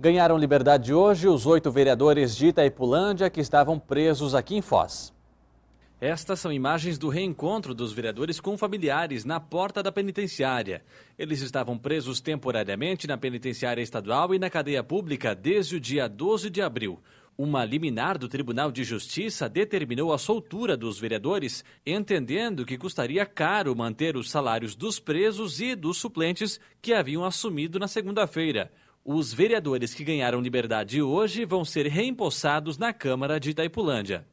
ganharam liberdade hoje os oito vereadores de Itaipulândia que estavam presos aqui em Foz. Estas são imagens do reencontro dos vereadores com familiares na porta da penitenciária. Eles estavam presos temporariamente na penitenciária estadual e na cadeia pública desde o dia 12 de abril. Uma liminar do Tribunal de Justiça determinou a soltura dos vereadores, entendendo que custaria caro manter os salários dos presos e dos suplentes que haviam assumido na segunda-feira. Os vereadores que ganharam liberdade hoje vão ser reempossados na Câmara de Itaipulândia.